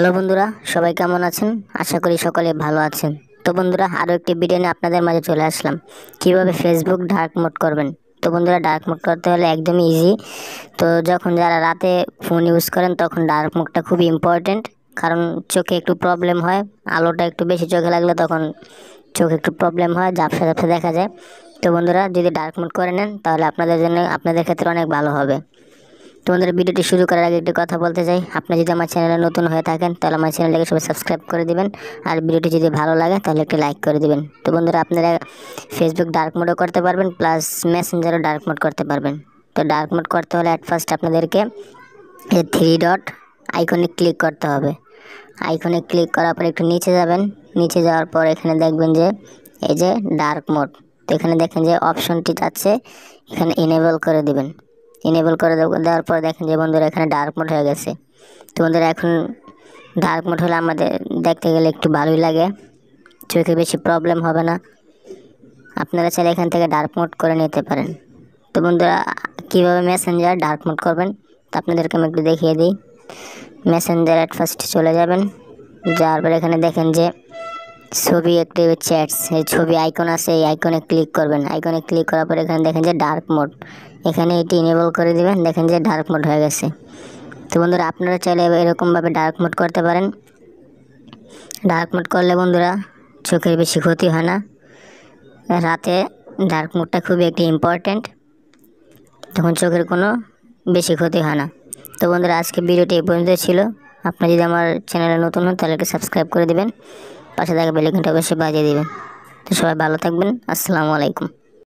hello বন্ধুরা সবাই কেমন আছেন আশা করি সকলে ভালো আছেন তো বন্ধুরা আরও একটি ভিডিও নিয়ে আপনাদের মাঝে চলে আসলাম কিভাবে ফেসবুক ডার্ক মোড করবেন তো বন্ধুরা ডার্ক মোড করতে হলে একদমই ইজি তো যখন যারা রাতে ফোন ইউজ করেন তখন ডার্ক মোডটা খুবই ইম্পর্ট্যান্ট কারণ চোখে একটু প্রবলেম হয় আলোটা একটু বেশি চোখে লাগলে তখন চোখে একটু প্রবলেম হয় ঝাপসা ঝাপসা দেখা যায় তো বন্ধুরা যদি ডার্ক মোড করে নেন তাহলে আপনাদের জন্য আপনাদের ক্ষেত্রে অনেক ভালো হবে তোমাদের ভিডিওটি শুরু করার আগে একটি কথা বলতে চাই আপনি যদি আমার চ্যানেলে নতুন হয়ে থাকেন তাহলে আমার চ্যানেলটাকে সবাই সাবস্ক্রাইব করে দিবেন আর ভিডিওটি যদি ভালো লাগে তাহলে একটি লাইক করে দিবেন তো বন্ধুরা আপনারা ফেসবুক ডার্ক মোডও করতে পারবেন প্লাস মেসেঞ্জারও ডার্ক মোড করতে পারবেন তো ডার্ক মোড করতে হলে অ্যাট ফার্স্ট আপনাদেরকে থ্রি ডট আইকনে ক্লিক করতে হবে আইকনে ক্লিক করার পর একটু নিচে যাবেন নিচে যাওয়ার পর এখানে দেখবেন যে এই যে ডার্ক মোড তো এখানে দেখেন যে অপশনটি যাচ্ছে এখানে এনেবল করে দিবেন ইনেবল করে দেওয়ার পর দেখেন যে বন্ধুরা এখানে ডার্ক মোড হয়ে গেছে তো বন্ধুরা এখন ডার্ক মোড হলে আমাদের দেখতে গেলে একটু ভালোই লাগে চোখে বেশি প্রবলেম হবে না আপনারা চাইলে এখান থেকে ডার্ক মোড করে নিতে পারেন তো বন্ধুরা কীভাবে মেসেঞ্জার ডার্ক মোড করবেন তা আপনাদেরকে আমি একটু দেখিয়ে দিই মেসেঞ্জার অ্যাট ফার্স্ট চলে যাবেন যার পর এখানে দেখেন যে ছবি একটি চ্যাটস এই ছবি আইকন আছে এই আইকনে ক্লিক করবেন আইকনে ক্লিক করার পরে এখানে দেখেন যে ডার্ক মোড এখানে এটি ইনেবল করে দিবেন দেখেন যে ডার্ক মোড হয়ে গেছে তো বন্ধুরা আপনারা চাইলে এরকমভাবে ডার্ক মোড করতে পারেন ডার্ক মোড করলে বন্ধুরা চোখের বেশি ক্ষতি হয় না রাতে ডার্ক মোডটা খুবই একটি ইম্পর্ট্যান্ট তখন চোখের কোনো বেশি ক্ষতি হয় না তো বন্ধুরা আজকে ভিডিওটি এই পর্যন্ত ছিল আপনি যদি আমার চ্যানেলে নতুন হন তাহলে সাবস্ক্রাইব করে দেবেন পাশে থাকা বেলাইকনটা অবশ্যই বাজিয়ে দেবেন তো সবাই ভালো থাকবেন আসসালামু আলাইকুম